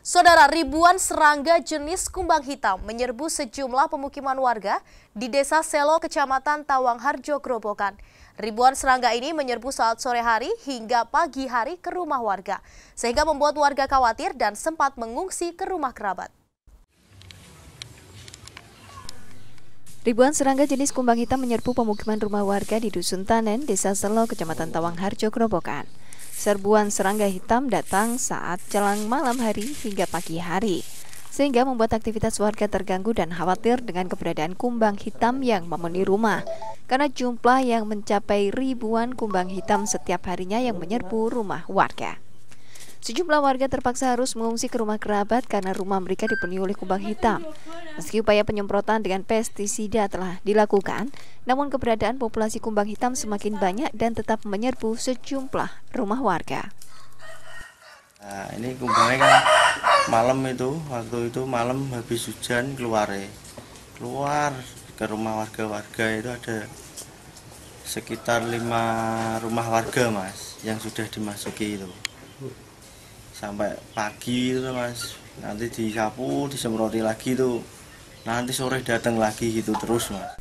Saudara, ribuan serangga jenis kumbang hitam menyerbu sejumlah pemukiman warga di Desa Selo, Kecamatan Tawang Harjo, Ribuan serangga ini menyerbu saat sore hari hingga pagi hari ke rumah warga, sehingga membuat warga khawatir dan sempat mengungsi ke rumah kerabat. Ribuan serangga jenis kumbang hitam menyerbu pemukiman rumah warga di Dusun Tanen, Desa Selo, Kecamatan Tawangharjo Harjo, Serbuan serangga hitam datang saat jelang malam hari hingga pagi hari, sehingga membuat aktivitas warga terganggu dan khawatir dengan keberadaan kumbang hitam yang memenuhi rumah. Karena jumlah yang mencapai ribuan kumbang hitam setiap harinya yang menyerbu rumah warga. Sejumlah warga terpaksa harus mengungsi ke rumah kerabat karena rumah mereka dipenuhi oleh kubang hitam. Meski upaya penyemprotan dengan pestisida telah dilakukan, namun keberadaan populasi kumbang hitam semakin banyak dan tetap menyerbu sejumlah rumah warga. Nah, ini kumbangnya kan malam itu, waktu itu malam habis hujan keluar ya. Keluar ke rumah warga-warga itu ada sekitar lima rumah warga mas yang sudah dimasuki itu sampai pagi itu mas nanti disapu disemproti lagi tuh nanti sore datang lagi gitu terus mas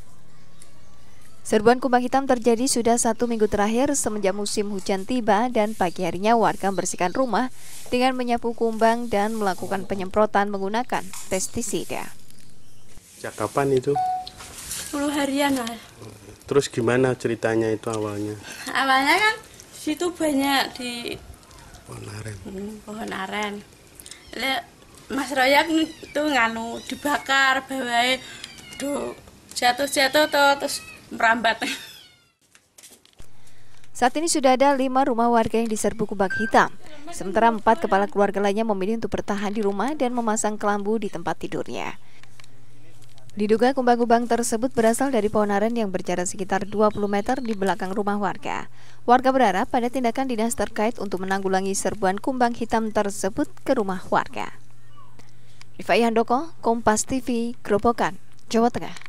Serbuan kumbang hitam terjadi sudah satu minggu terakhir semenjak musim hujan tiba dan pagi harinya warga membersihkan rumah dengan menyapu kumbang dan melakukan penyemprotan menggunakan pestisida. Sejak kapan itu? 10 harian lah. Terus gimana ceritanya itu awalnya? Awalnya kan situ banyak di pohon aren hmm, pohon aren le Mas Royak itu nganu dibakar bawahnya do jatuh-jatuh to terus merambat saat ini sudah ada lima rumah warga yang diserbu kubak hitam. Sementara empat kepala keluarga lainnya memilih untuk bertahan di rumah dan memasang kelambu di tempat tidurnya. Diduga kumbang-kumbang tersebut berasal dari pohon aren yang berjarak sekitar 20 meter di belakang rumah warga. Warga berharap pada tindakan dinas terkait untuk menanggulangi serbuan kumbang hitam tersebut ke rumah warga. Rifai Handoko, Kompas TV, Grobogan, Jawa Tengah.